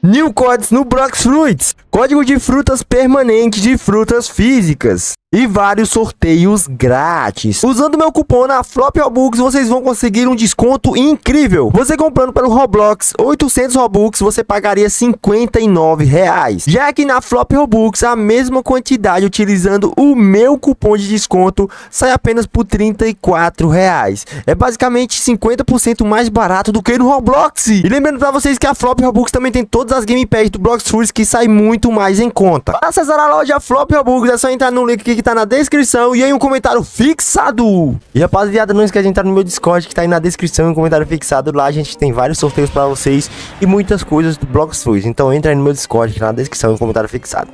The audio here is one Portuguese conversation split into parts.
New Codes no Brox Fruits, código de frutas permanente de frutas físicas e vários sorteios grátis. Usando meu cupom na Flop Robux, vocês vão conseguir um desconto incrível. Você comprando pelo Roblox 800 Robux, você pagaria 59 reais. Já que na Flop Robux, a mesma quantidade utilizando o meu cupom de desconto sai apenas por 34 reais. É basicamente 50% mais barato do que no Roblox. E lembrando para vocês que a Flop Robux também tem todas as gamepads do Blox Furs que sai muito mais em conta. Para acessar a loja Flop Robux, é só entrar no link que que tá na descrição e em um comentário fixado. E rapaziada, não esquece de entrar no meu Discord que tá aí na descrição e um comentário fixado. Lá a gente tem vários sorteios pra vocês e muitas coisas do Blocks Fluids. Então entra aí no meu Discord que tá na descrição e um comentário fixado.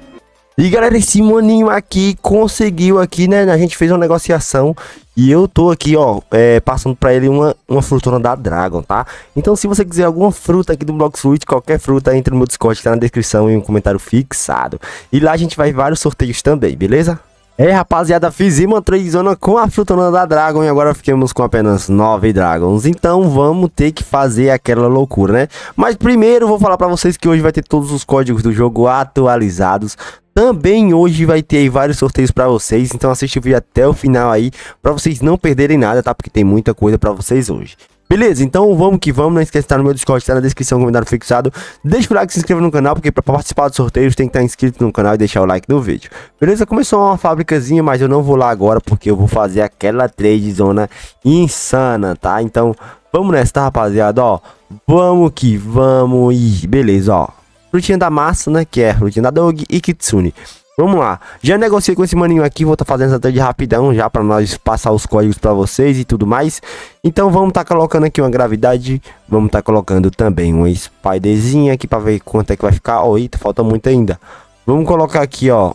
E galera, esse maninho aqui conseguiu aqui, né? A gente fez uma negociação e eu tô aqui, ó, é, passando pra ele uma, uma frutona da Dragon, tá? Então se você quiser alguma fruta aqui do Blox Fruit, qualquer fruta, entra no meu Discord que tá na descrição e um comentário fixado. E lá a gente vai vários sorteios também, beleza? É, rapaziada, fizemos a trade com a Frutonana da Dragon e agora ficamos com apenas 9 Dragons. Então vamos ter que fazer aquela loucura, né? Mas primeiro vou falar pra vocês que hoje vai ter todos os códigos do jogo atualizados. Também hoje vai ter vários sorteios para vocês, então assiste o vídeo até o final aí, para vocês não perderem nada, tá? Porque tem muita coisa para vocês hoje. Beleza, então vamos que vamos. Não esquece de estar no meu Discord, está na descrição, comentário fixado. Deixa o like, se inscreva no canal, porque para participar dos sorteios tem que estar inscrito no canal e deixar o like no vídeo. Beleza, começou uma fábricazinha, mas eu não vou lá agora, porque eu vou fazer aquela trade zona insana, tá? Então, vamos nessa, tá, rapaziada? Ó, vamos que vamos. E beleza, ó. Frutinha da massa, né? Que é frutinha da Dog e Kitsune. Vamos lá. Já negociei com esse maninho aqui, vou estar tá fazendo essa trade rapidão já para nós passar os códigos para vocês e tudo mais. Então vamos estar tá colocando aqui uma gravidade, vamos estar tá colocando também uma spiderzinha aqui para ver quanto é que vai ficar. Oh, eita, falta muito ainda. Vamos colocar aqui, ó.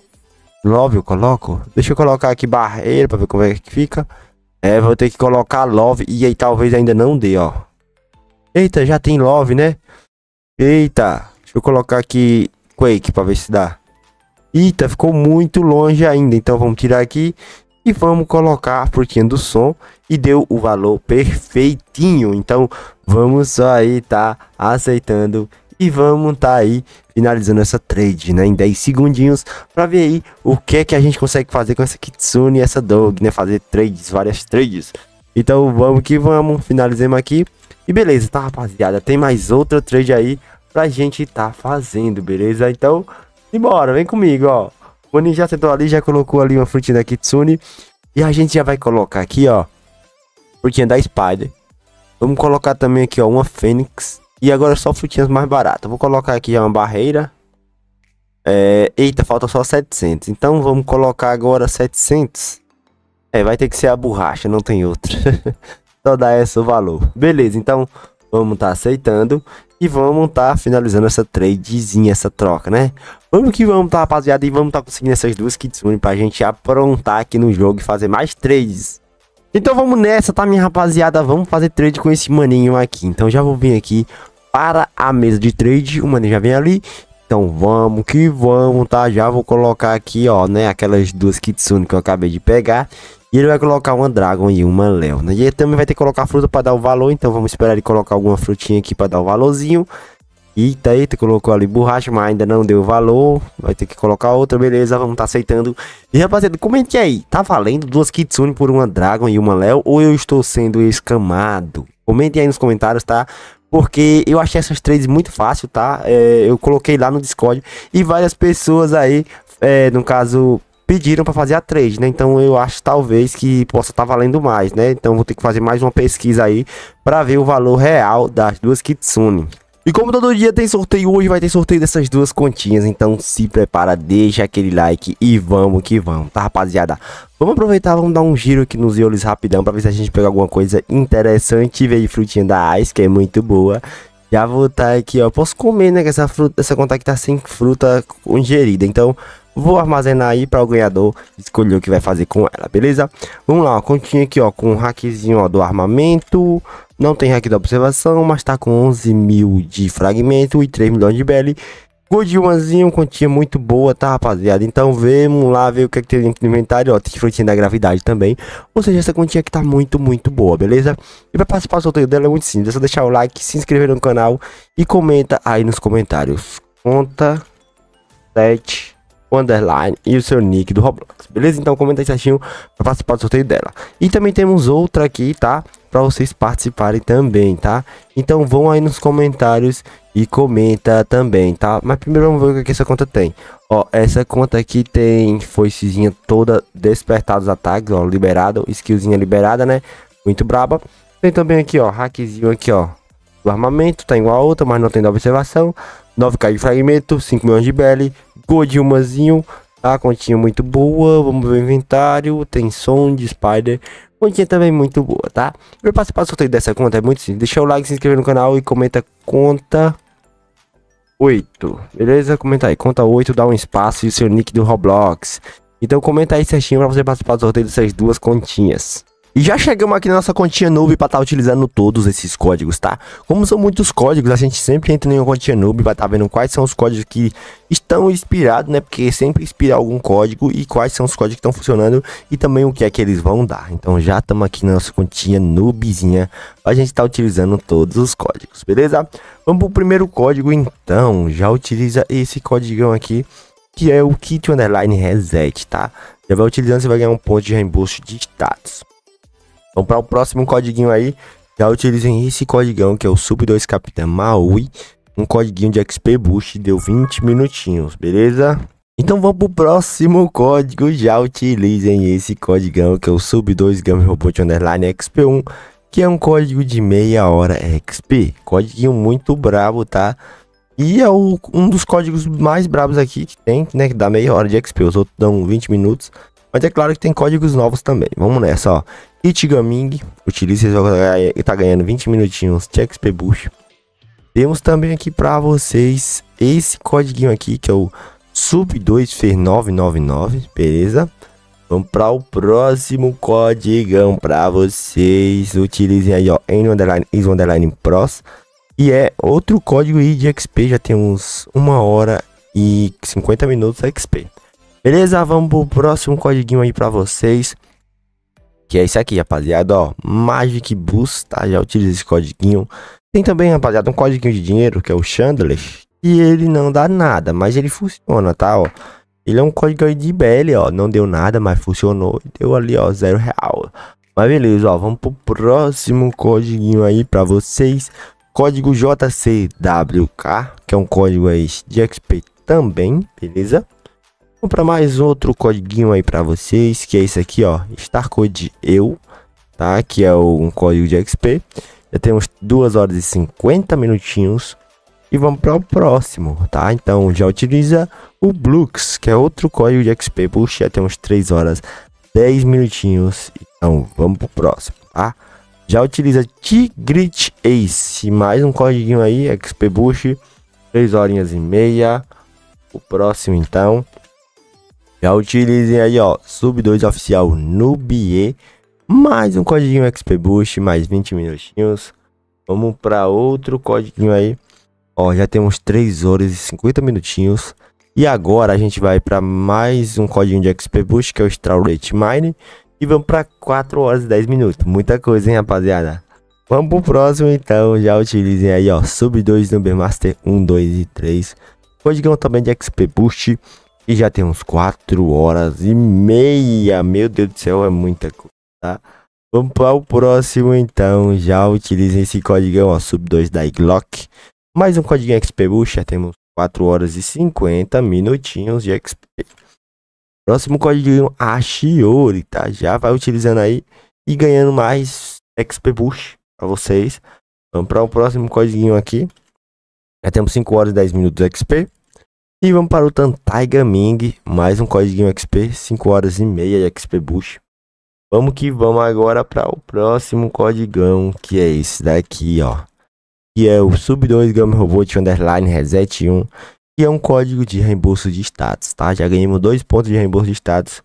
Love eu coloco? Deixa eu colocar aqui barreira para ver como é que fica. É, vou ter que colocar love e aí talvez ainda não dê, ó. Eita, já tem love, né? Eita, deixa eu colocar aqui Quake para ver se dá. Eita, ficou muito longe ainda. Então vamos tirar aqui e vamos colocar a do som e deu o valor perfeitinho. Então vamos só aí tá aceitando e vamos tá aí finalizando essa trade, né, em 10 segundinhos para ver aí o que é que a gente consegue fazer com essa Kitsune e essa Dog, né, fazer trades, várias trades. Então vamos que vamos, finalizemos aqui. E beleza, tá rapaziada, tem mais outra trade aí pra gente tá fazendo, beleza? Então embora vem comigo, ó. O Boninho já sentou ali, já colocou ali uma frutinha da Kitsune. E a gente já vai colocar aqui, ó. Frutinha da Spider. Vamos colocar também aqui, ó, uma Fênix. E agora só frutinhas mais baratas. Vou colocar aqui já uma barreira. É... Eita, falta só 700. Então vamos colocar agora 700. É, vai ter que ser a borracha, não tem outra. só dá esse o valor. Beleza, então Vamos estar tá aceitando e vamos estar tá finalizando essa tradezinha, essa troca, né? Vamos que vamos, tá, rapaziada? E vamos estar tá conseguindo essas duas Kitsune pra gente aprontar aqui no jogo e fazer mais trades. Então vamos nessa, tá, minha rapaziada? Vamos fazer trade com esse maninho aqui. Então já vou vir aqui para a mesa de trade. O maninho já vem ali. Então vamos que vamos, tá? Já vou colocar aqui, ó, né? Aquelas duas Kitsune que eu acabei de pegar. E ele vai colocar uma Dragon e uma Leona. Né? E ele também vai ter que colocar fruta para dar o valor. Então vamos esperar ele colocar alguma frutinha aqui para dar o valorzinho. Eita, eita, colocou ali borracha, mas ainda não deu valor. Vai ter que colocar outra, beleza, vamos tá aceitando. E rapaziada, comente aí, tá valendo duas Kitsune por uma Dragon e uma Léo? Ou eu estou sendo escamado? Comentem aí nos comentários, tá? Porque eu achei essas três muito fácil, tá? É, eu coloquei lá no Discord e várias pessoas aí, é, no caso, pediram para fazer a 3, né? Então eu acho talvez que possa estar tá valendo mais, né? Então vou ter que fazer mais uma pesquisa aí para ver o valor real das duas Kitsune. E como todo dia tem sorteio, hoje vai ter sorteio dessas duas continhas, então se prepara, deixa aquele like e vamos que vamos, tá rapaziada? Vamos aproveitar, vamos dar um giro aqui nos olhos rapidão pra ver se a gente pega alguma coisa interessante, veio frutinha da Ice, que é muito boa. Já vou tá aqui, ó, posso comer, né, que essa, fruta, essa conta aqui tá sem fruta ingerida, então Vou armazenar aí para o ganhador escolher o que vai fazer com ela, beleza? Vamos lá, continha aqui, ó, com um hackzinho ó, do armamento. Não tem hack da observação, mas tá com 11 mil de fragmento e 3 milhões de belly. onezinho, quantia muito boa, tá, rapaziada? Então, vamos lá ver o que, é que tem dentro no inventário. Ó, tem frutinha da gravidade também. Ou seja, essa quantia aqui tá muito, muito boa, beleza? E pra participar do sorteio dela é muito simples. É só deixar o like, se inscrever no canal e comenta aí nos comentários. Conta 7 o underline e o seu nick do Roblox, beleza? Então comenta aí certinho para participar do sorteio dela. E também temos outra aqui, tá? Para vocês participarem também, tá? Então vão aí nos comentários e comenta também, tá? Mas primeiro vamos ver o que essa conta tem. Ó, essa conta aqui tem foicezinha toda despertados ataques, ó, liberado, skillzinha liberada, né? Muito braba. Tem também aqui, ó, hackzinho aqui, ó, do armamento, tá igual a outra, mas não tem da observação. 9k de fragmento, 5 milhões de belly, Godilmazinho. Tá, continha muito boa. Vamos ver o inventário. Tem som de Spider. Continha também muito boa, tá? Eu passo para sorteio dessa conta é muito simples. Deixa o like, se inscrever no canal e comenta conta 8. Beleza? Comenta aí. Conta 8, dá um espaço e o seu nick do Roblox. Então comenta aí certinho para você participar do sorteio dessas duas continhas. E já chegamos aqui na nossa continha Noob para estar tá utilizando todos esses códigos, tá? Como são muitos códigos, a gente sempre entra em uma continha Noob para estar tá vendo quais são os códigos que estão inspirados, né? Porque sempre inspira algum código e quais são os códigos que estão funcionando e também o que é que eles vão dar. Então já estamos aqui na nossa continha Noobzinha para a gente estar tá utilizando todos os códigos, beleza? Vamos para o primeiro código então, já utiliza esse códigão aqui que é o Kit Underline Reset, tá? Já vai utilizando, você vai ganhar um ponto de reembolso de status. Então, para o próximo código aí, já utilizem esse código que é o Sub2 Capitã Maui. Um código de XP Boost deu 20 minutinhos, beleza? Então vamos pro próximo código, já utilizem esse código que é o Sub2 Game Robot Underline XP1, que é um código de meia hora XP, código muito brabo, tá? E é o, um dos códigos mais bravos aqui que tem, né, que dá meia hora de XP, os outros dão 20 minutos, mas é claro que tem códigos novos também. Vamos nessa, ó. Itigaming, utilize esse e está ganhando 20 minutinhos. de XP Boost. Temos também aqui para vocês esse código aqui, que é o Sub2Fer999, beleza? Vamos para o próximo código para vocês. Utilizem aí, ó, N underline, is underline pros. E é outro código aí de XP, já temos uns 1 hora e 50 minutos XP. Beleza? Vamos pro próximo código aí pra vocês. Que é esse aqui, rapaziada, ó. Magic Boost, tá? Já utiliza esse código. Tem também, rapaziada, um código de dinheiro, que é o Chandler. E ele não dá nada, mas ele funciona, tá, ó. Ele é um código de BL, ó. Não deu nada, mas funcionou. Deu ali, ó, zero real. Mas beleza, ó. Vamos pro próximo código aí pra vocês. Código JCWK, que é um código aí de XP também, beleza? Vamos para mais outro código aí para vocês, que é esse aqui, ó, Starcode Code Eu, tá? Que é um código de XP. Já temos 2 horas e 50 minutinhos e vamos para o próximo, tá? Então já utiliza o Blux, que é outro código de XP Boost, já temos 3 horas 10 minutinhos. Então vamos pro próximo, tá? Já utiliza Tigrit Ace, mais um código aí, XP Boost, 3 horinhas e meia. O próximo então já utilizem aí, ó, Sub2 Oficial Nubie, mais um código XP Boost, mais 20 minutinhos. Vamos para outro código aí. Ó, já temos 3 horas e 50 minutinhos. E agora a gente vai para mais um código de XP Boost, que é o Straw Rate Mine. E vamos para 4 horas e 10 minutos. Muita coisa, hein, rapaziada? Vamos pro próximo, então. Já utilizem aí, ó, Sub 2 Number Master 1, 2 e 3. Código também de XP Boost. E já tem uns 4 horas e meia. Meu Deus do céu, é muita coisa, tá? Vamos para o próximo então. Já utilizem esse código sub2 da Glock. Mais um código XP Bucha. Temos 4 horas e 50 minutinhos de XP. Próximo código Ashiori, tá? Já vai utilizando aí e ganhando mais XP boost para vocês. Vamos para o próximo código aqui. Já temos 5 horas e 10 minutos de XP. E vamos para o Tantai Gaming, mais um código XP, 5 horas e meia de XP Boost. Vamos que vamos agora para o próximo código, que é esse daqui, ó. Que é o Sub2 Game Robot Underline Reset 1, que é um código de reembolso de status, tá? Já ganhamos dois pontos de reembolso de status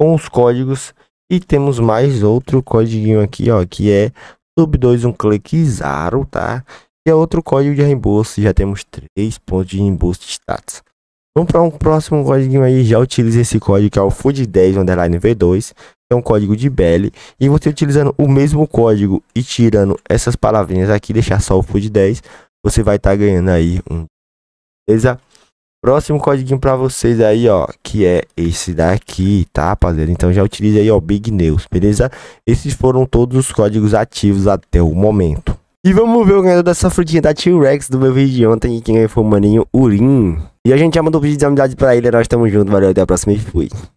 com os códigos. E temos mais outro código aqui, ó, que é Sub2 um clique Zaro, tá? E é outro código de reembolso, já temos três pontos de reembolso de status. Vamos para um próximo código aí, já utiliza esse código que é o food10 underline v2, é um código de Belly, e você utilizando o mesmo código e tirando essas palavrinhas aqui, deixar só o food10, você vai estar tá ganhando aí um beleza? Próximo código para vocês aí, ó, que é esse daqui, tá, rapaziada? Então já utiliza aí, ó, Big News, beleza? Esses foram todos os códigos ativos até o momento. E vamos ver o ganhador dessa frutinha da T-Rex do meu vídeo de ontem. Quem foi o maninho Urim. E a gente já mandou um vídeo de amizade pra ele. Nós estamos juntos. Valeu, até a próxima e fui.